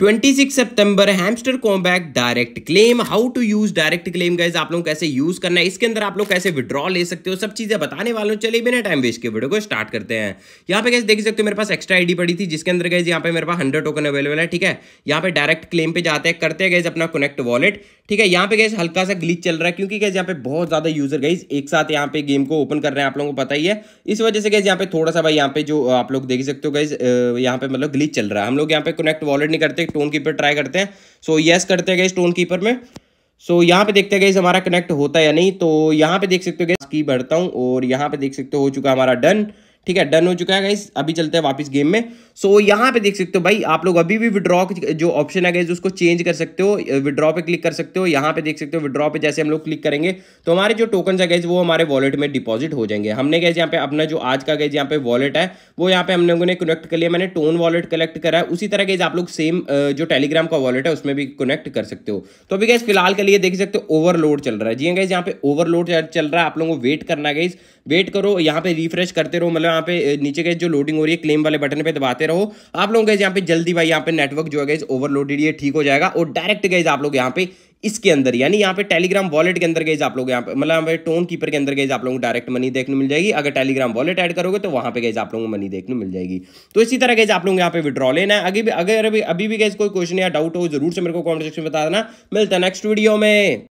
26 सितंबर Hamster Kombat direct claim how to use direct claim guys आप लोग कैसे यूज करना है इसके अंदर आप लोग कैसे विड्रॉ ले सकते हो सब चीजें बताने वालों चलिए बिना टाइम वेस्ट के वीडियो को स्टार्ट करते हैं यहाँ पे कैसे देख सकते हो मेरे पास एक्स्ट्रा आईडी पड़ी थी जिसके अंदर गए यहाँ पे मेरे पास हंड्रेड टोकन अवेलेबल है ठीक है यहाँ पे डायरेक्ट क्लेम पे जाते हैं करते हैं गैस अपना कनेक्ट वॉलेट ठीक है यहाँ पे गए हल्का सा ग्लीच चल रहा है क्योंकि गैस यहाँ पे बहुत ज्यादा यूजर गई एक साथ यहाँ पे गेम को ओपन कर रहे हैं आप लोगों को पता ही है इस वजह से गैस यहाँ पे थोड़ा सा भाई यहाँ पे जो आप लोग देख सकते हो गए यहाँ पे मतलब ग्लीच चल रहा है हम लोग यहाँ पे कनेक्ट वॉलेट नहीं करते एक टोन कीपर ट्राई करते हैं सो यस करते हैं गई टोन कीपर में सो so, यहाँ पे देखते हैं गई हमारा कनेक्ट होता है या नहीं तो यहाँ पे देख सकते हो गई की बढ़ता हूँ और यहाँ पे देख सकते हो चुका हमारा डन ठीक है डन हो चुका है गाइज अभी चलते हैं वापस गेम में सो so, यहाँ पे देख सकते हो भाई आप लोग अभी भी विड्रॉ जो ऑप्शन है गाइज उसको चेंज कर सकते हो विड्रॉ पे क्लिक कर सकते हो यहाँ पे देख सकते हो विड्रॉ पे जैसे हम लोग क्लिक करेंगे तो हमारे जो टोकन है गाइज वो हमारे वॉलेट में डिपॉजिट हो जाएंगे हमने गैस यहाँ पे अपना जो आज का गैस यहाँ पे वॉलेट है वो यहाँ पे हम लोगों ने कनेक्ट कर लिया मैंने टोन वॉलेट कलेक्ट करा है उसी तरह गैस आप लोग सेम जो टेलीग्राम का वॉलेट है उसमें भी कनेक्ट कर सकते हो तो अभी गैस फिलहाल के लिए देख सकते हो ओवरलोड चल रहा है जी गैस हाँ यहाँ पे ओवरलोड चल रहा है आप लोगों को वेट करना गैस वेट करो यहाँ पे रिफ्रेश करते रहो मतलब यहाँ पे नीचे गए जो लोडिंग हो रही है क्लेम वाले बटन पे दबाते रहो आप लोग गए यहाँ पे जल्दी भाई यहाँ पे नेटवर्क जो है गए ओवरलोडेड ये ठीक हो जाएगा और डायरेक्ट गए आप लोग यहाँ पे इसके अंदर यानी यहाँ पे टेलीग्राम वॉलेट के अंदर गए आप लोग यहाँ पे मतलब यहाँ पे टोन कीपर के अंदर गए आप लोगों को डायरेक्ट मनी देखने मिल जाएगी अगर टेलीग्राम वॉलेट ऐड करोगे तो वहाँ पे गए आप लोगों को मनी देखने मिल जाएगी तो इसी तरह गए आप लोग यहाँ पे विड्रॉ लेना है अभी भी अगर अभी अभी भी गए कोई क्वेश्चन या डाउट हो जरूर से मेरे को कॉमेंट सेक्शन बता देना मिलता है नेक्स्ट वीडियो में